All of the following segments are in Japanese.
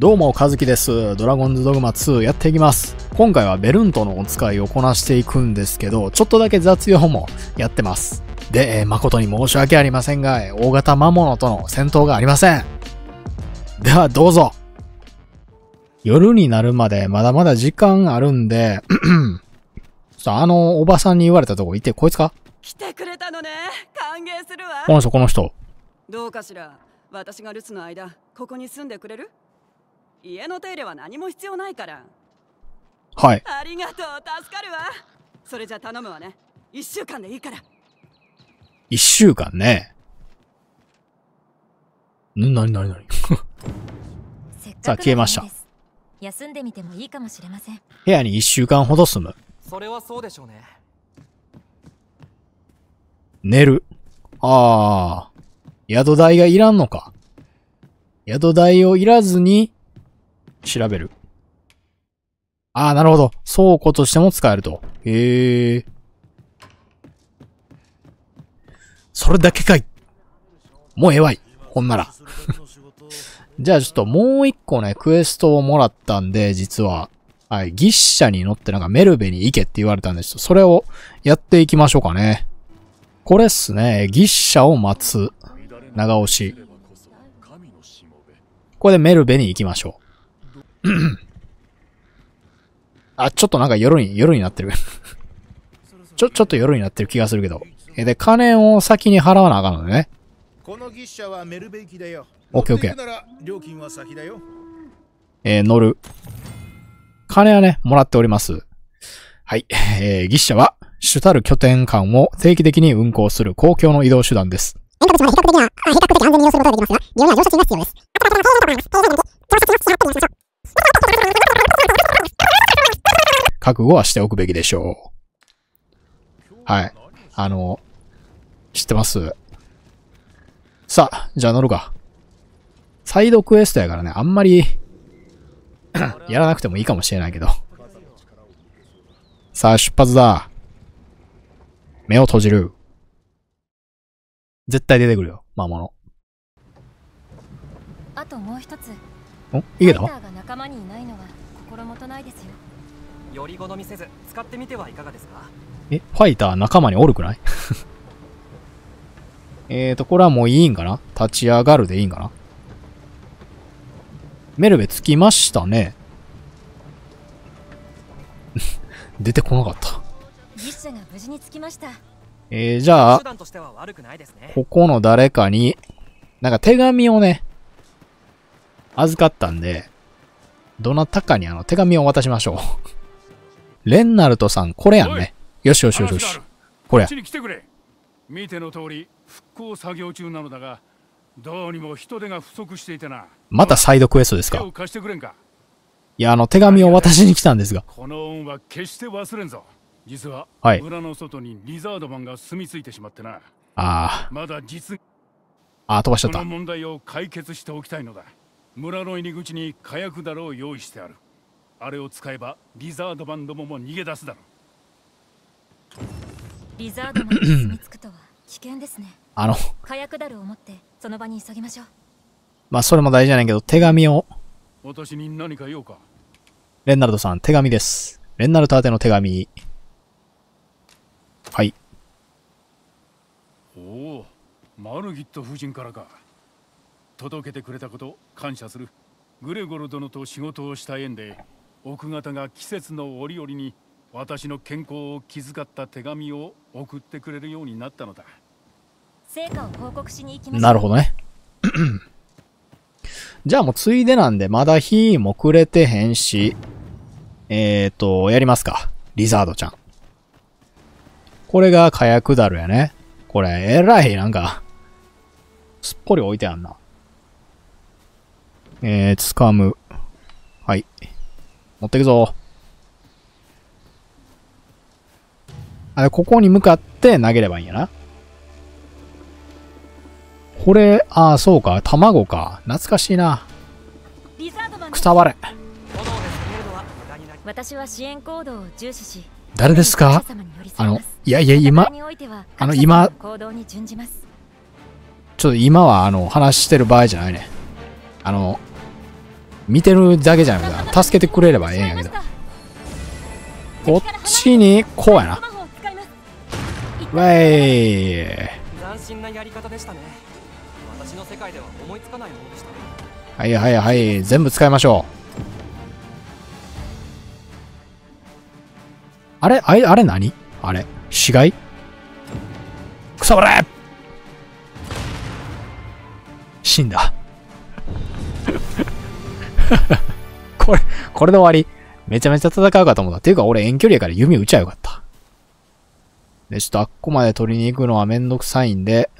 どうも、かずきです。ドラゴンズドグマ2やっていきます。今回はベルントのお使いをこなしていくんですけど、ちょっとだけ雑用もやってます。で、誠に申し訳ありませんが、大型魔物との戦闘がありません。では、どうぞ。夜になるまでまだまだ時間あるんで、あのおばさんに言われたとこ行って、こいつか来てくれたのね。歓迎するわ。この人、この人。どうかしら。私が留守の間、ここに住んでくれる家の手入れは何も必要ないからはいありがとう助かるわそれじゃ頼むわね一週間でいいから一週間ねななになになにさあ消えました休んでみてもいいかもしれません部屋に一週間ほど住むそれはそうでしょうね寝るああ宿題がいらんのか宿題をいらずに調べる。ああ、なるほど。倉庫としても使えると。へえ。それだけかい。もうええわい。ほんなら。じゃあちょっともう一個ね、クエストをもらったんで、実は。はい。牛車に乗ってなんかメルベに行けって言われたんですそれをやっていきましょうかね。これっすね。牛車を待つ。長押し。これでメルベに行きましょう。あ、ちょっとなんか夜に、夜になってるちょ、ちょっと夜になってる気がするけど。え、で、金を先に払わなあかんのね。この牛者はメルベキだよ。オッケーオッケー。料金は先だよ。えー、乗る。金はね、もらっております。はい。えー、牛車は、主たる拠点間を定期的に運行する公共の移動手段です。比較的比較的安全にすることができますが、利用には乗車が必要です。覚悟はしておくべきでしょう。はい。あの、知ってます。さあ、じゃあ乗るか。サイドクエストやからね、あんまり やらなくてもいいかもしれないけど。さあ、出発だ。目を閉じる。絶対出てくるよ、魔物。あともう一つ。おいけた仲間にいないのは心もとないですよより好みせず使ってみてはいかがですかえファイター仲間におるくない えーと、これはもういいんかな立ち上がるでいいんかなメルベ着きましたね。出てこなかったギッシュが無事に着きました。えー、じゃあ、ここの誰かに、なんか手紙をね、預かったんで、どなたかにあの手紙を渡しましょう レンナルトさん、これやんね。よしよしよしよし。これや。見ての通り、復興作業中なのだが、どうにも人手が不足していてな。またサイドクエストですかいや、あの、手紙を渡しに来たんですが。この恩は決して忘れんぞ。実は、はい、村の外にリザードマンが住み着いてしまってな。ああ。まだ実あ、飛ばしちゃった。この問題を解決しておきたいのだ。村の入り口に火薬だろう用意してあるあれを使えばリザードバンドももう逃げ出すだろうリザードもンつ住み着くとは 危険ですねあの火薬だろを持ってその場に急ぎましょうまあそれも大事じゃないけど手紙を私に何か用かレンナルドさん手紙ですレンナルド宛ての手紙はいおおマルギット夫人からか届けてくれたこと感謝するグレゴル殿と仕事をした縁で奥方が季節の折々に私の健康を気遣った手紙を送ってくれるようになったのだ成果を報告しに行きますなるほどね じゃあもうついでなんでまだ日もくれてへんしえっ、ー、とやりますかリザードちゃんこれが火薬だるやねこれえらいなんかすっぽり置いてあんなえー、かむ。はい。持ってくぞ。あ、ここに向かって投げればいいんやな。これ、ああ、そうか。卵か。懐かしいな。くたばれ。私は支援行動を重視し誰ですかあのいやいや今あの今ちょっと今はあの話してる場合じゃないねあの見てるだけじゃなくて助けてくれればええんやけどこっちにこうやなわい斬新なやり方でしたね私の世界では思いつかないものでしたはいはいはい全部使いましょうあれあれあれ何あれ死骸くそれ死んだ これ、これで終わり。めちゃめちゃ戦うかと思った。ていうか俺遠距離やから弓打ちゃよかった。で、ちょっとあっこまで取りに行くのはめんどくさいんで、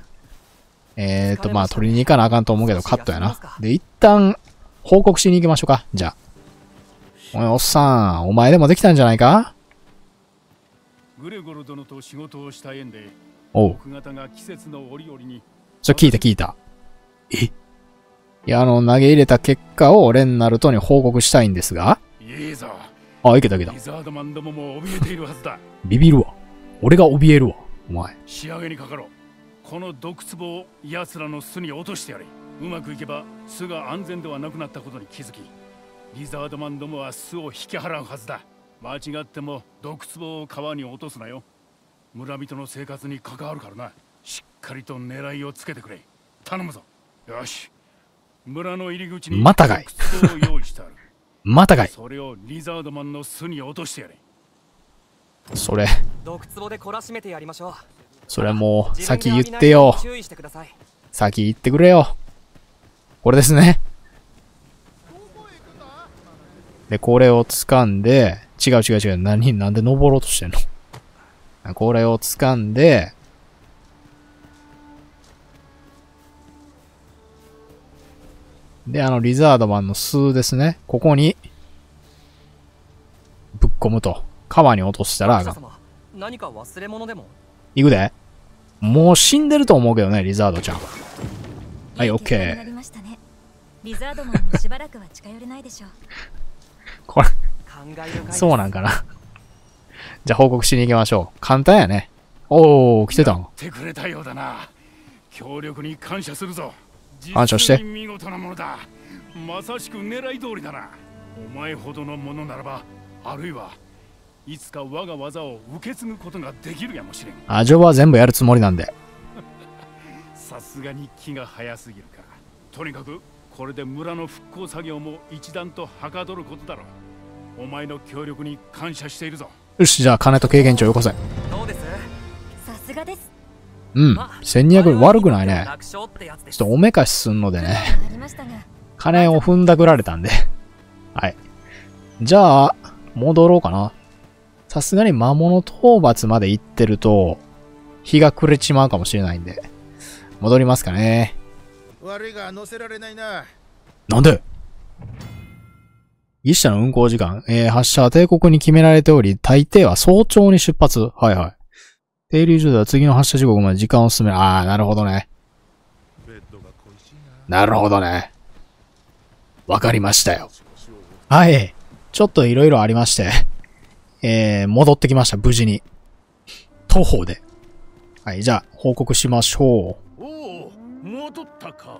えーと、まあ取りに行かなあかんと思うけどカットやな。で、一旦報告しに行きましょうか。じゃあ。おい、おっさん、お前でもできたんじゃないかグレゴル殿と仕事をした縁で、おう。ちょ、聞いた聞いた。え矢野を投げ入れた結果をレンナルトに報告したいんですが。いいぞ。あ、いけたいけた。リザードマンどもも怯えているはずだ。ビビるわ。俺が怯えるわ。お前。仕上げにかかろう。この毒壺を奴らの巣に落としてやれ。うまくいけば巣が安全ではなくなったことに気づき、リザードマンどもは巣を引き払うはずだ。間違っても毒壺を川に落とすなよ。村人の生活に関わるからな。しっかりと狙いをつけてくれ。頼むぞ。よし。村の入り口にまたがい またがいそれをリザードマンの巣に落としてやれそれ毒壺で懲らしめてやりましょうそれはもう先言ってよ先言ってくれよこれですねでこれを掴んで違う違う違う何なんで登ろうとしてんの これを掴んでで、あの、リザードマンの巣ですね。ここに、ぶっ込むと。川に落としたらあかん。何か忘れ物でも行くで。もう死んでると思うけどね、リザードちゃん。はい、オッケー。リザードマンもしばらくは近寄れないでしょう。これ、そうなんかな。じゃあ報告しに行きましょう。簡単やね。おお、来てたん。てくれたようだな。協力に感謝するぞ。安心して見事なものだまさしく狙い通りだなお前ほどのものならばあるいはいつか我が技を受け継ぐことができるやもしれん味は全部やるつもりなんで さすがに気が早すぎるかとにかくこれで村の復興作業も一段とはかどることだろうお前の協力に感謝しているぞよしじゃあ金と経験値をよこせうん。1200悪くないね。ちょっとおめかしすんのでね。金を踏んだくられたんで。はい。じゃあ、戻ろうかな。さすがに魔物討伐まで行ってると、日が暮れちまうかもしれないんで、戻りますかね。悪いが乗せられないな。なんで一社の運行時間、えー、発車は帝国に決められており、大抵は早朝に出発。はいはい。停留所では次の発射時刻まで時間を進める。ああ、なるほどね。なるほどね。わかりましたよ。はい。ちょっといろいろありまして。えー、戻ってきました。無事に。徒歩で。はい、じゃあ、報告しましょう。おお、戻ったか。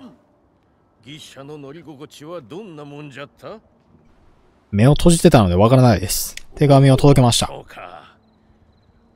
牛車の乗り心地はどんなもんじゃった目を閉じてたのでわからないです。手紙を届けました。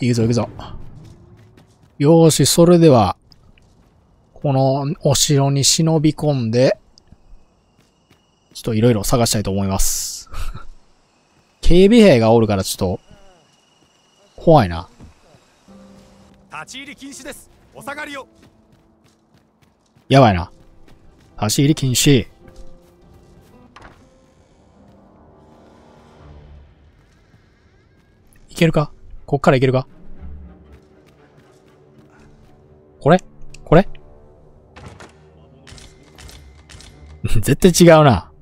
行くぞ行くぞ。よーし、それでは、このお城に忍び込んで、ちょっといろいろ探したいと思います。警備兵がおるからちょっと、怖いな。立ち入り禁止です。お下がりを。やばいな。立ち入り禁止。いけるかこっからいけるかこれこれ 絶対違うな。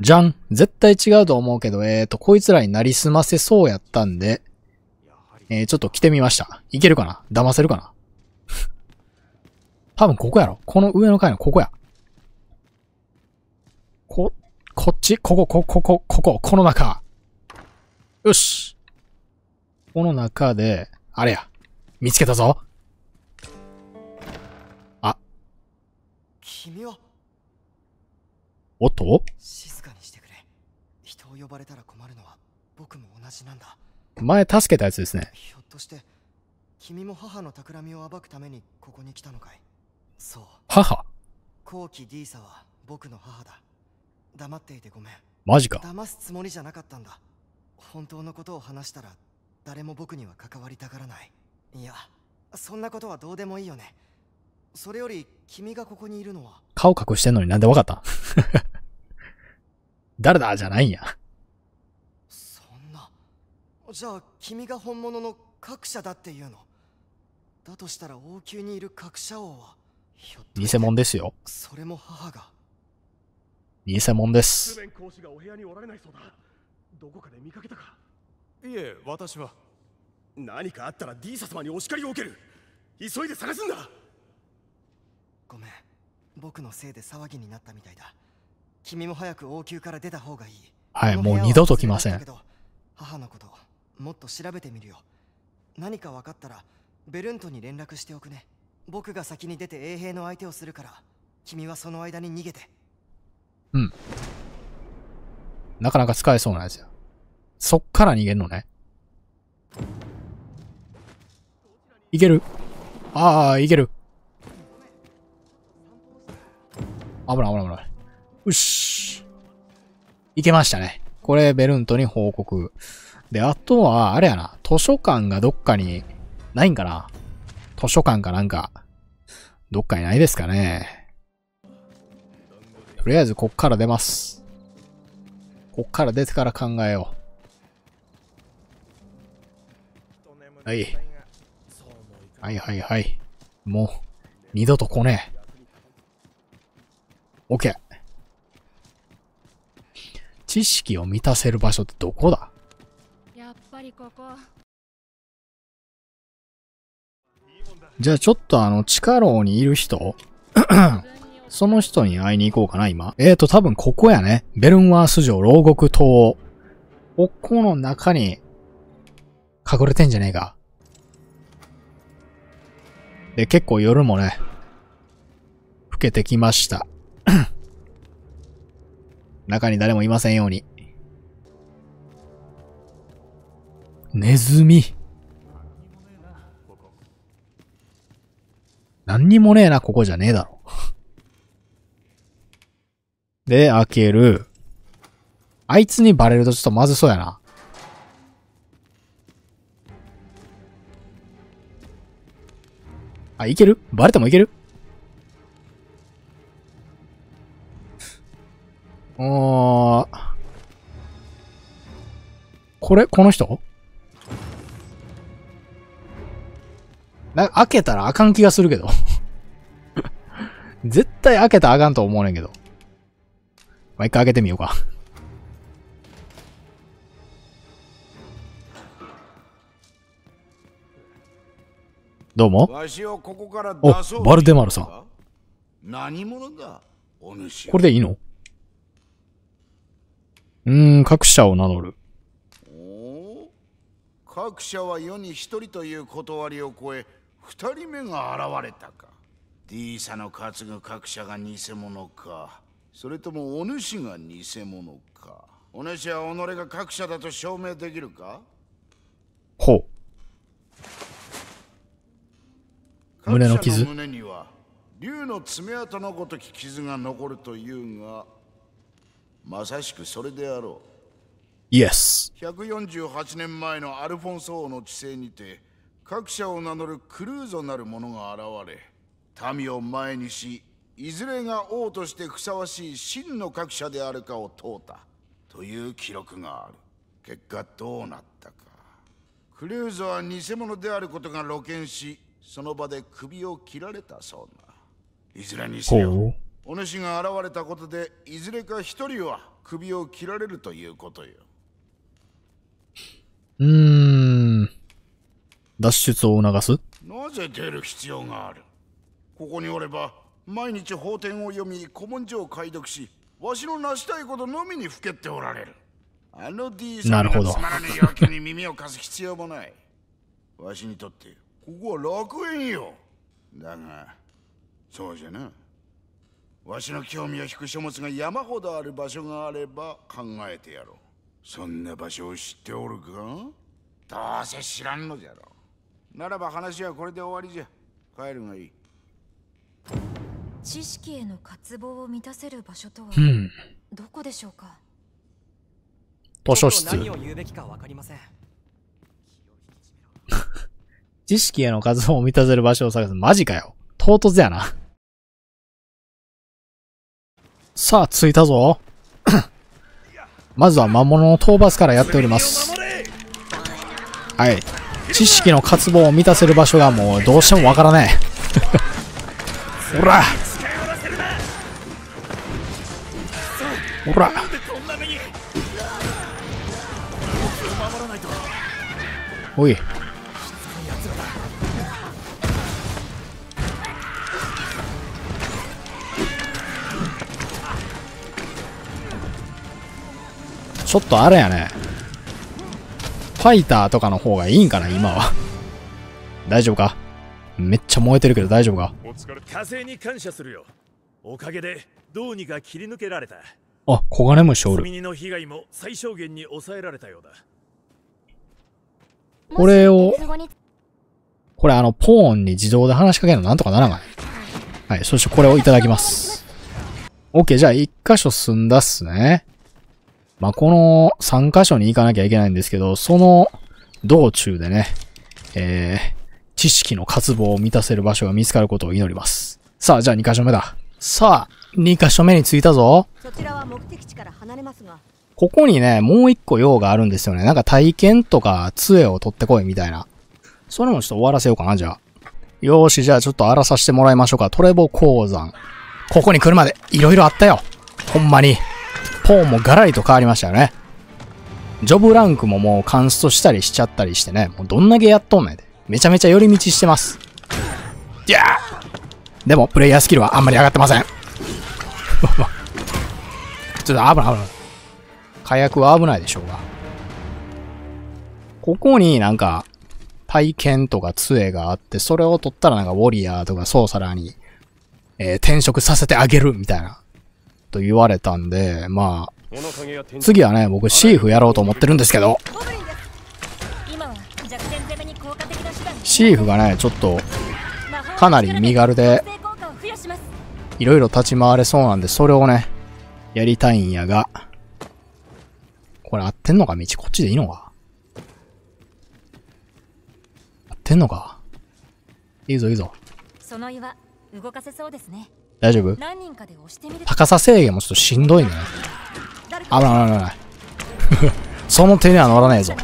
じゃん絶対違うと思うけど、えーと、こいつらになりすませそうやったんで、えー、ちょっと着てみました。いけるかな騙せるかな 多分ここやろこの上の階のここや。こ、こっちここ、ここ、ここ、ここ、この中。よし。この中で、あれや、見つけたぞあ。君はおっと静かにしてくれ。人を呼ばれたら困るのは僕も同じなんだ。前助けたやつですね。ひょっとして、君も母の企みを暴くためにここに来たのかいそう。母後期 D サは僕の母だ。黙っていてごめん。マジか。騙すつもりじゃなかったんだ。本当のことを話したら誰も僕には関わりたがらないいやそんなことはどうでもいいよねそれより君がここにいるのは顔隠してんのになんでわかった 誰だじゃないんやそんなじゃあ君が本物の各社だっていうのだとしたら王宮にいる各社王は偽物ですよそれも母が偽物ですどこかで見かけたかいえ私は何かあったら D サ様にお叱りを受ける急いで探すんだごめん僕のせいで騒ぎになったみたいだ君も早く王宮から出た方がいいはいもう二度と来ません母のこともっと調べてみるよ何か分かったらベルントに連絡しておくね僕が先に出て衛兵の相手をするから君はその間に逃げてうんなかなか使えそうなやつやそっから逃げんのね。いけるああ、いける。危ない危ない危ない。よし。いけましたね。これ、ベルントに報告。で、あとは、あれやな。図書館がどっかに、ないんかな図書館かなんか、どっかにないですかね。とりあえず、こっから出ます。こっから出てから考えよう。はい。はいはいはい。もう、二度と来ねえ。OK。知識を満たせる場所ってどこだやっぱりここ。じゃあちょっとあの、地下牢にいる人 その人に会いに行こうかな、今。えーと、多分ここやね。ベルンワース城牢獄島。ここの中に隠れてんじゃねえか。で、結構夜もね、更けてきました。中に誰もいませんように。ネズミ。何にもねえな、ここじゃねえだろ。で、開ける。あいつにバレるとちょっとまずそうやな。あ、いけるバレてもいけるおー。これこの人な、開けたらあかん気がするけど 絶対開けたらあかんと思うねんけど。まあ、一回開けてみようかどうも。ここかお、バルデマルさん。何者だお主これでいいのうーん、各社を名乗る。各社は世に一人という断りを超え、二人目が現れたか。D 社の担ぐ各社が偽物か。それともお主が偽物か。お主は己が各社だと証明できるかほう。胸の傷胸には竜の爪痕のごとき傷が残るというがまさしくそれであろう Yes 148年前のアルフォンソ王の治世にて各社を名乗るクルーゾなる者が現れ民を前にしいずれが王としてふさわしい真の各社であるかを問うたという記録がある結果どうなったかクルーズは偽物であることが露見しその場で首を切られたそうな。いずれにせよ、お主が現れたことで、いずれか一人は首を切られるということよ。うーん。脱出を促すなぜ出る必要があるここにおれば、毎日法典を読み、古文書を解読し、わしの成したいことのみにふけておられる。あの D さんがつまらぬ要求に耳を貸す必要もない。わしにとってここは楽園よだがそうじゃなわしの興味を引く書物が山ほどある場所があれば考えてやろうそんな場所を知っておるかどうせ知らんのじゃろならば話はこれで終わりじゃ帰るがいい知識への渇望を満たせる場所とはどこでしょうか図書室何を言うべきかわかりません知識への活動を満たせる場所を探す。マジかよ。唐突やな。さあ、着いたぞ。まずは魔物の討伐からやっております。はい。知識の渇望を満たせる場所がもうどうしてもわからねえ。ほらほらおいちょっとあれやね。ファイターとかの方がいいんかな、今は。大丈夫かめっちゃ燃えてるけど大丈夫か火星に感謝するよ。おかげで、どうにか切り抜けられた。あ、小金虫おる。の被害も最小限に抑えられたようだ。これを、これあの、ポーンに自動で話しかけるのなんとかならない。はい、そしてこれをいただきます。オッケー、じゃあ一箇所済んだっすね。まあ、この3箇所に行かなきゃいけないんですけど、その道中でね、えー、知識の渇望を満たせる場所が見つかることを祈ります。さあ、じゃあ2箇所目だ。さあ、2箇所目に着いたぞ。そちらは目的地から離れますが。ここにね、もう1個用があるんですよね。なんか体験とか杖を取ってこいみたいな。それもちょっと終わらせようかな、じゃあ。よーし、じゃあちょっと荒らさせてもらいましょうか。トレボ鉱山。ここに来るまで、いろいろあったよ。ほんまに。トーンもガラリと変わりましたよね。ジョブランクももうカンストしたりしちゃったりしてね、もうどんだけやっとんねんで。めちゃめちゃ寄り道してます。いやでも、プレイヤースキルはあんまり上がってません。ちょっと危ない危ない。火薬は危ないでしょうが。ここになんか、体験とか杖があって、それを取ったらなんかウォリアーとかソーサラーに、えー、転職させてあげるみたいな。と言われたんで、まあ、次はね、僕、シーフやろうと思ってるんですけど、シーフがね、ちょっと、かなり身軽で、いろいろ立ち回れそうなんで、それをね、やりたいんやが、これ合ってんのか道こっちでいいのか合ってんのかいいぞいいぞ。その岩、動かせそうですね。大丈夫高さ制限もちょっとしんどいね。あらららら。その手には乗らねえぞ。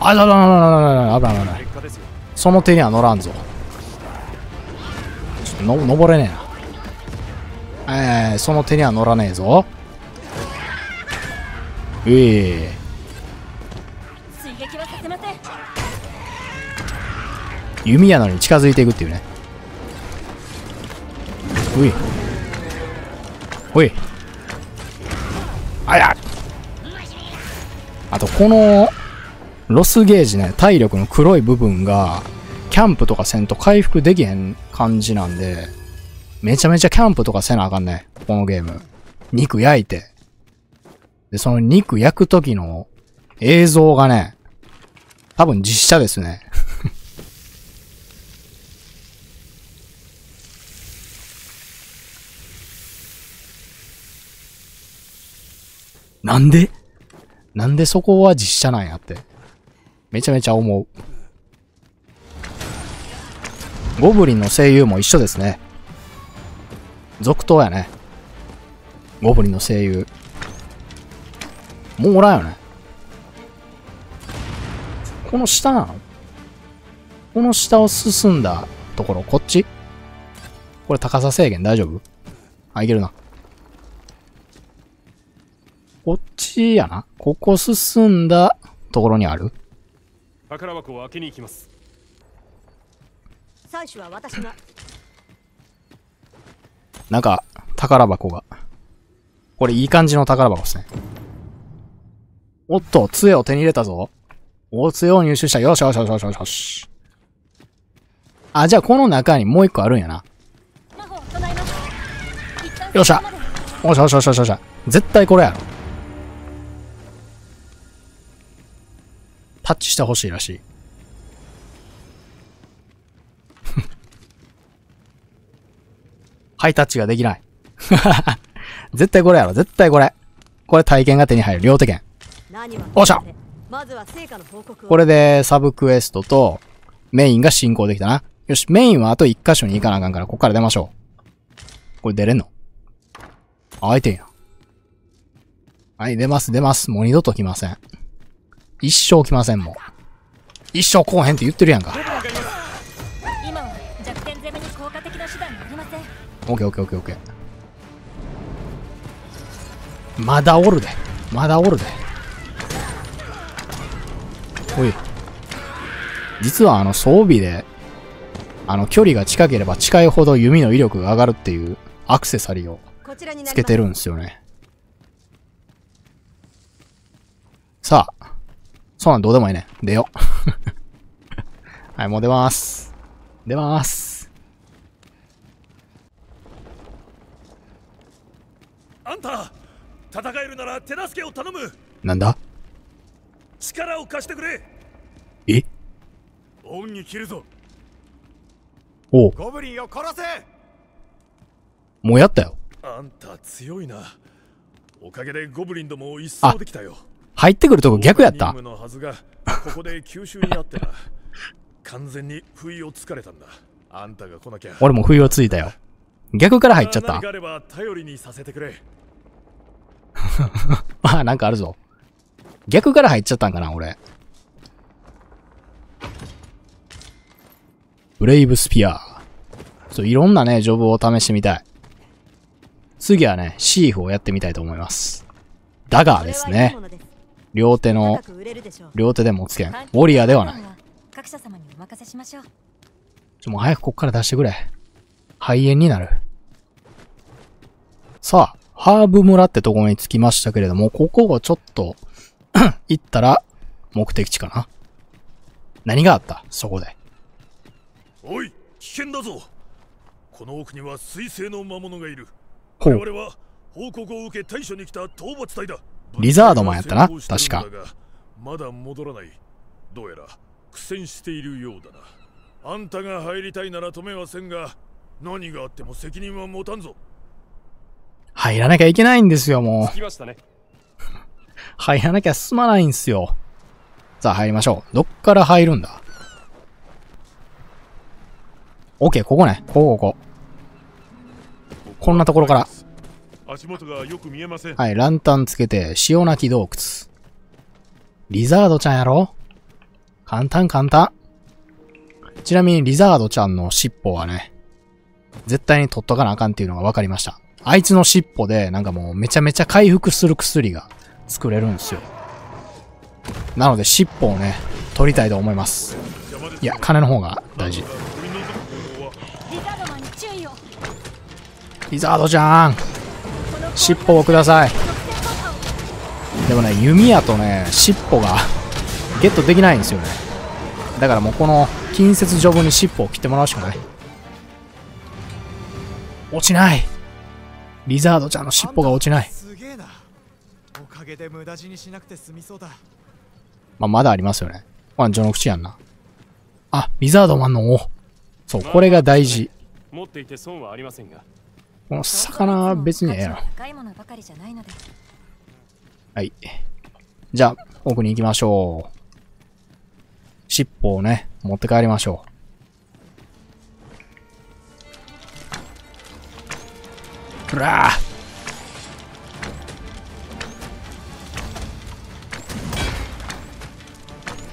あらららららららない危なその手には乗らんぞ。ちょっとの登れねえな。えー、その手には乗らねえぞ。ええー弓矢なのに近づいていくっていうねほいほいあやあとこのロスゲージね体力の黒い部分がキャンプとかせんと回復できへん感じなんでめちゃめちゃキャンプとかせなあかんねこのゲーム肉焼いてでその肉焼く時の映像がね多分実写ですねなんでなんでそこは実写なんやって。めちゃめちゃ思う。ゴブリンの声優も一緒ですね。続投やね。ゴブリンの声優。もうおらんよね。この下なのこの下を進んだところ、こっちこれ高さ制限大丈夫あ、いけるな。こっちやな。ここ進んだところにある宝箱を開けに行きます。は私が。なんか、宝箱が。これいい感じの宝箱ですね。おっと、杖を手に入れたぞ。お、杖を入手した。よしよしよしよしよしよし。あ、じゃあこの中にもう一個あるんやな。よっしゃ。よしよしよしよしよし。絶対これやろ。パッチしてほしいらしい。ハイタッチができない。絶対これやろ、絶対これ。これ体験が手に入る、両手剣。おっしゃこれでサブクエストとメインが進行できたな。よし、メインはあと1箇所に行かなあかんから、こっから出ましょう。これ出れんの開いてんや。はい、出ます、出ます。もう二度と来ません。一生来ませんもん。一生来へんって言ってるやんか。オッケーオッケーオッケーまだおるで。まだおるで。おい。実はあの装備で、あの距離が近ければ近いほど弓の威力が上がるっていうアクセサリーをつけてるんですよね。さあ。そんなんどうでもいいね。出よ はい、もう出ます。出ます。あんた、戦えるなら手助けを頼む。なんだ力を貸してくれえ恩に切るぞ。おゴブリンを殺せもうやったよ。あんた強いな。おかげでゴブリンどもを一掃できたよ。入ってくるとこ逆やったここで吸収にあってな 完全に不意をつかれたんだあんたが来なきゃ俺も不意をついたよ逆から入っちゃったあれば頼りにさせてくれ あなんかあるぞ逆から入っちゃったんかな俺ブレイブスピアそういろんなねジョブを試してみたい次はねシーフをやってみたいと思いますダガーですね両手の、両手でもつけん。ウォリアーではない。各社様にお任せしましょう。ちょ、もう早くこっから出してくれ。肺炎になる。さあ、ハーブ村ってところに着きましたけれども、ここをちょっと 行ったら、目的地かな。何があったそこで。おい、危険だぞ。この奥には水星の魔物がいる。我々は報告を受け対処に来た討伐隊だ。リザードマンやったな、確か。まだ戻らない。どうやら苦戦しているようだな。あんたが入りたいなら止めはせんが、何があっても責任は持たんぞ。入らなきゃいけないんですよ、もう。ね、入らなきゃ進まないんですよ。さあ、入りましょう。どっから入るんだ ?OK、ここね。ここ、ここ。こんなところから。足元がよく見えません。はい、ランタンつけて、塩なき洞窟。リザードちゃんやろ簡単簡単。ちなみにリザードちゃんの尻尾はね、絶対に取っとかなあかんっていうのが分かりました。あいつの尻尾で、なんかもうめちゃめちゃ回復する薬が作れるんですよ。なので尻尾をね、取りたいと思います。いや、金の方が大事。リザードちゃん尻尾をくださいでもね弓矢とね尻尾が ゲットできないんですよねだからもうこの近接ジョブに尻尾を切ってもらうしかない落ちないリザードちゃんの尻尾が落ちないおかげで無駄死にしなくて済みそうだまあ、まだありますよねワン序の口やんなあリザードマンのおそうこれが大事持っていて損はありませんがこの魚は別にええやろ。はい。じゃあ、奥に行きましょう。尻尾をね、持って帰りましょう。くら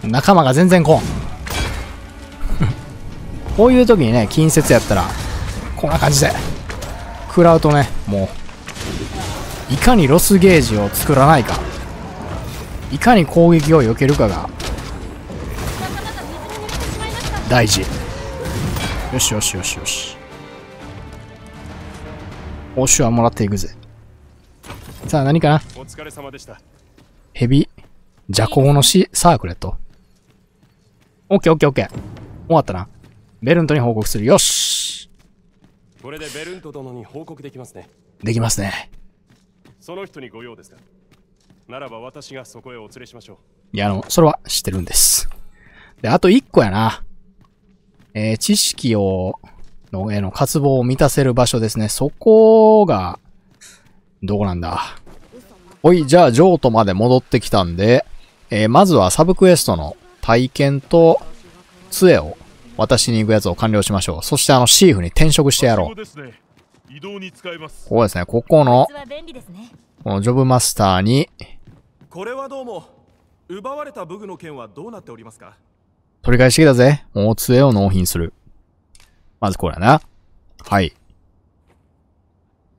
仲間が全然こん こういう時にね近接やったらこんな感じで食らうとねもういかにロスゲージを作らないかいかに攻撃を避けるかが大事よしよしよしよし報酬はもらっていくぜさあ何かなお疲れ様でしたヘビ邪行の死サークレットオッケーオッケーオッケー終わったなベルントに報告するよしこれでベルント殿に報告できますねできますねその人にご用ですかならば私がそこへお連れしましょういやあのそれは知ってるんですであと1個やなえー、知識をの、えー、の渇望を満たせる場所ですねそこがどこなんだおいじゃあ譲渡まで戻ってきたんで、えー、まずはサブクエストの体験と杖を私に行くやつを完了しましょう。そしてあの、シーフに転職してやろう。移動に使います。ここですね、ここの、このジョブマスターに、これはどうも、奪われた武具の件はどうなっておりますか取り返してきたぜ。もう杖を納品する。まずこれやな。はい。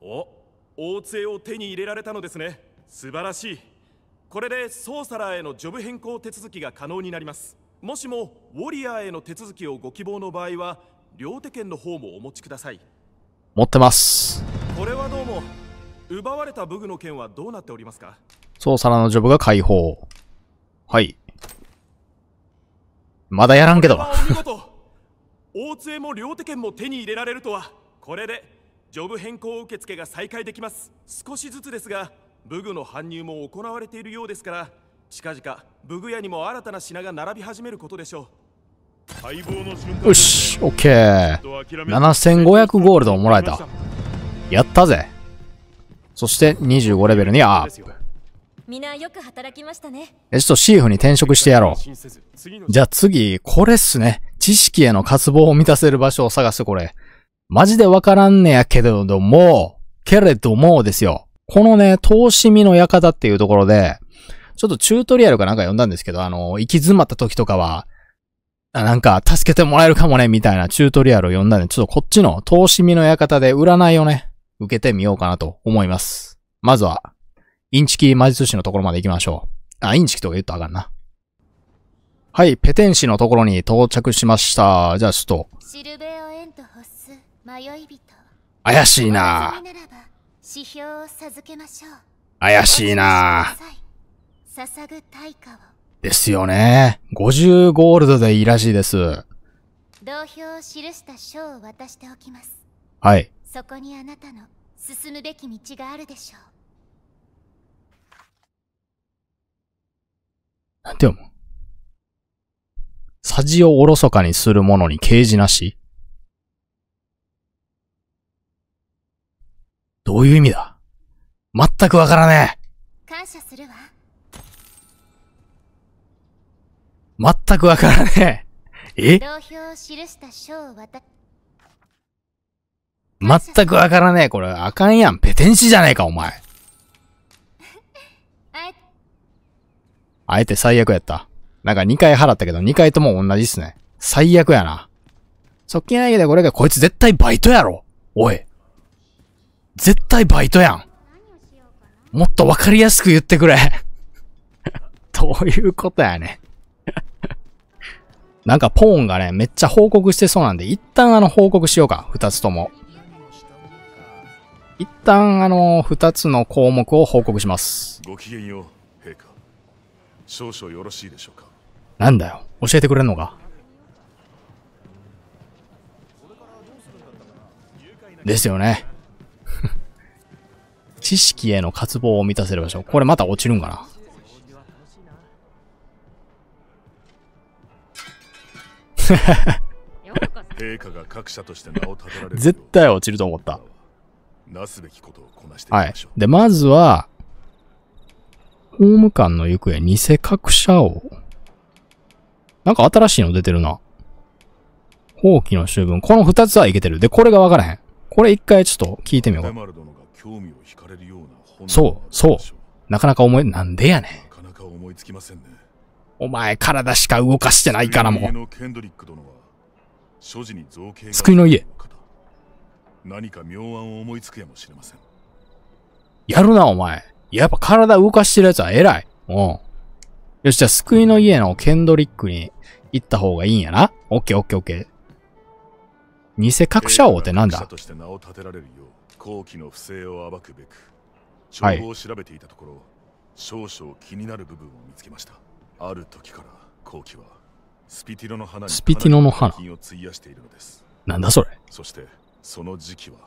お、大杖を手に入れられたのですね。素晴らしい。これでソーサラーへのジョブ変更手続きが可能になります。もしもウォリアーへの手続きをご希望の場合は両手剣の方もお持ちください持ってますこれはどうも奪われた武具の件はどうなっておりますかそうのジョブが解放はいまだやらんけど大杖も両手剣も手に入れられるとはこれでジョブ変更受付が再開できます少しずつですが武具の搬入も行われているようですから近々武具屋にも新たな品が並び始めることでしょうよしケー7 5 0 0ゴールドをもらえたやったぜそして25レベルにアップみんなよく働きましたね。え、ちょっとシーフに転職してやろう。じゃあ次、これっすね。知識への渇望を満たせる場所を探すこれ。マジでわからんねやけれども、けれどもですよ。このね、投資身の館っていうところで、ちょっとチュートリアルかなんか読んだんですけど、あの、行き詰まった時とかは、なんか、助けてもらえるかもね、みたいなチュートリアルを読んだんで、ちょっとこっちの投資見の館で占いをね、受けてみようかなと思います。まずは、インチキ魔術師のところまで行きましょう。あ、インチキとか言うとあかんな。はい、ペテン師のところに到着しました。じゃあ、ちょっと。怪しいな怪しいな捧ぐ対価を。ですよね。50ゴールドでいいらしいです。同票を記した書を渡しておきます。はい。そこにあなたの進むべき道があるでしょう。なんて読むさじをおろそかにする者に刑示なしどういう意味だ全くわからねえ感謝するわ。全くわからねえ。え全くわからねえ。これ、あかんやん。ペテン師じゃねえか、お前。あえて最悪やった。なんか2回払ったけど、2回とも同じっすね。最悪やな。そっけないけど、これが、こいつ絶対バイトやろ。おい。絶対バイトやん。もっとわかりやすく言ってくれ。どういうことやね。なんかポーンがね、めっちゃ報告してそうなんで、一旦あの報告しようか、二つとも。一旦あの、二つの項目を報告します。ごきげんよう、陛下。少々よろしいでしょうか。なんだよ、教えてくれんのか。ですよね。知識への渇望を満たせる場所。これまた落ちるんかな陛 下が各社として名を立てられる絶対落ちると思った。なすべきことをこなしてはい。で、まずは、法務官の行方、偽各社王。なんか新しいの出てるな。放棄の修文。この二つはいけてる。で、これが分からへん。これ一回ちょっと聞いてみよう。そう、そう。なかなか思い、なんでやねん。なかなか思いつきませんね。お前体しか動かしてないからも救いの家。何か妙案を思いつくやもしれません。やるな、お前。やっぱ体動かしてるやつは偉い。うん。よし、じゃあ、救いの家のケンドリックに行った方がいいんやな。オッケーオッケーオッケー。偽隠者王ってなんだはい。調べていたところ、少々気になる部分を見つけました。ある時から後期はスピティノの花スピティノの花金を費やしているのですなんだそれそしてその時期は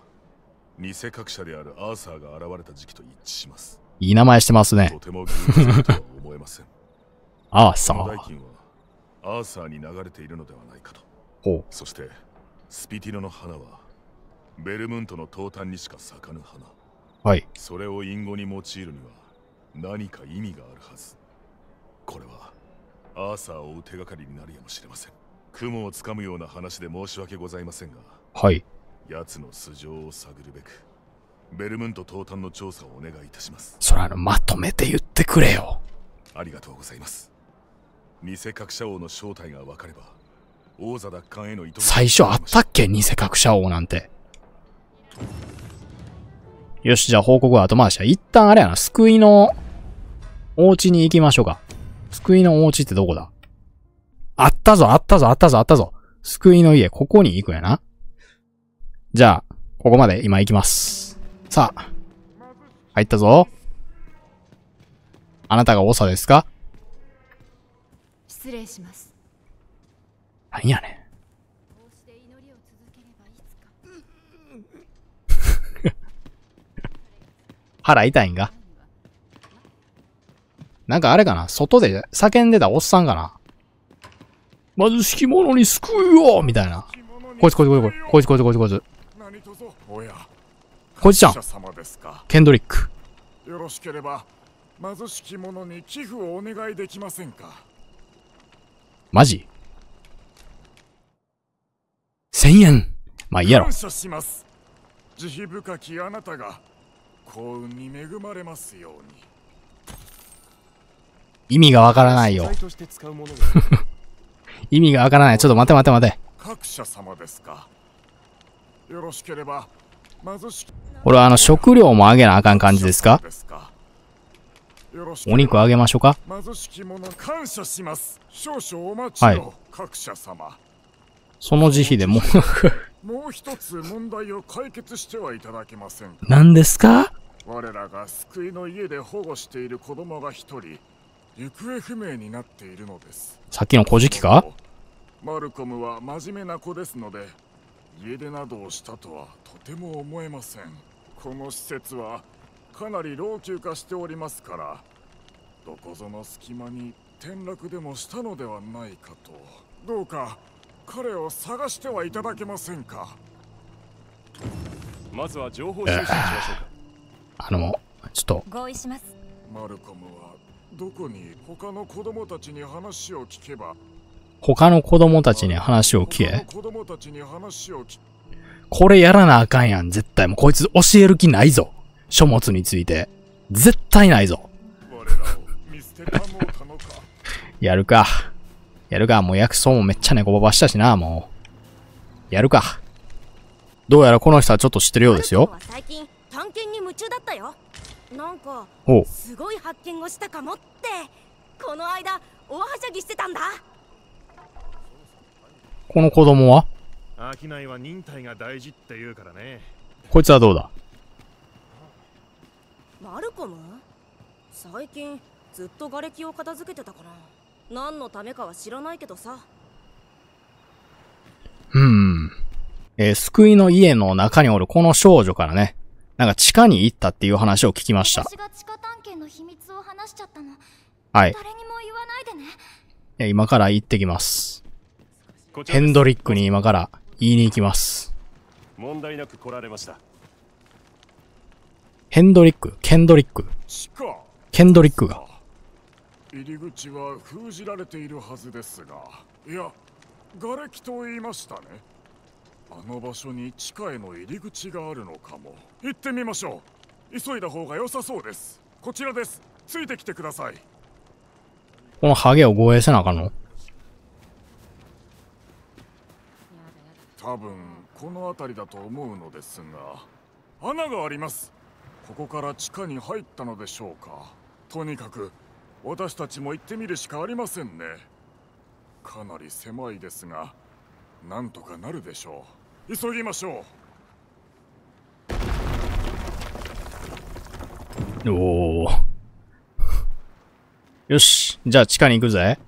偽各社であるアーサーが現れた時期と一致しますいい名前してますねとても思えません アーサー代金はアーサーに流れているのではないかとほうそしてスピティノの花はベルムントの東端にしか咲かぬ花はいそれを隠語に用いるには何か意味があるはずこれはアーサーを追う手がかりになるやもしれません雲をつかむような話で申し訳ございませんがはい奴の素性を探るべくベルムント東端の調査をお願いいたしますそれあのまとめて言ってくれよありがとうございます偽格者王の正体が分かれば王座奪還への意図最初あったっけ偽格者王なんてよし、じゃあ報告は後回しや。一旦あれやな、救いのお家に行きましょうか。救いのお家ってどこだあったぞ、あったぞ、あったぞ、あったぞ。救いの家、ここに行くんやな。じゃあ、ここまで今行きます。さあ、入ったぞ。あなたが長ですか失礼します。何やねん。腹痛いんがなんかあれかな外で叫んでたおっさんかな貧しき者に救うよみたいな。こいつこいつこいつこいつこいつこいつこいつ。こいつちゃん。ケンドリック。よろしければ、貧しき者に寄付をお願いできませんかマジ千円まあいいやろ。慈悲深きあなたが幸運に恵まれますように。意味がわからないよ 意味がわからないちょっと待て待て待て各社様ですかよろしければ貧しこれはあの食料もあげなあかん感じですかお肉あげましょうか貧しき者感謝します少々お待ちを、各社様その慈悲でも もう一つ問題を解決してはいただけません何ですか我らが救いの家で保護している子供が一人行方不明になっているのですさっきの古事記かマルコムは真面目な子ですので家出などをしたとはとても思えませんこの施設はかなり老朽化しておりますからどこぞの隙間に転落でもしたのではないかとどうか彼を探してはいただけませんかまずは情報収集しましょうかあのちょっと合意しますマルコムはどこに他の子供たちに話を聞けば他の子供たちに話を聞けこれやらなあかんやん、絶対。もうこいつ教える気ないぞ。書物について。絶対ないぞ。やるか。やるか。もう薬草もめっちゃ猫ばばしたしな、もう。やるか。どうやらこの人はちょっと知ってるようですよ。最近、探検に夢中だったよ。なんかすごい発見をしたかもってこの間大はしゃぎしてたんだこの子供は商いは忍耐が大事って言うからねこいつはどうだマルコム最近ずっと瓦礫を片付けてたから何のためかは知らないけどさうんえー、救いの家の中におるこの少女からね、なんか地下に行ったっていう話を聞きました。はい。誰にも言わないでね。いや、今から行ってきます。ヘンドリックに今から言いに行きます。問題なく来られました。ヘンドリック、ケンドリック。ケンドリックが。入り口は封じられているはずですが、いや、瓦礫と言いましたね。あの場所に地下への入り口があるのかも行ってみましょう急いだ方が良さそうですこちらですついてきてくださいこのハゲを護衛せなあかんの多分この辺りだと思うのですが穴がありますここから地下に入ったのでしょうかとにかく私たちも行ってみるしかありませんねかなり狭いですがなんとかなるでしょう急ぎましょうおお よしじゃあ地下に行くぜ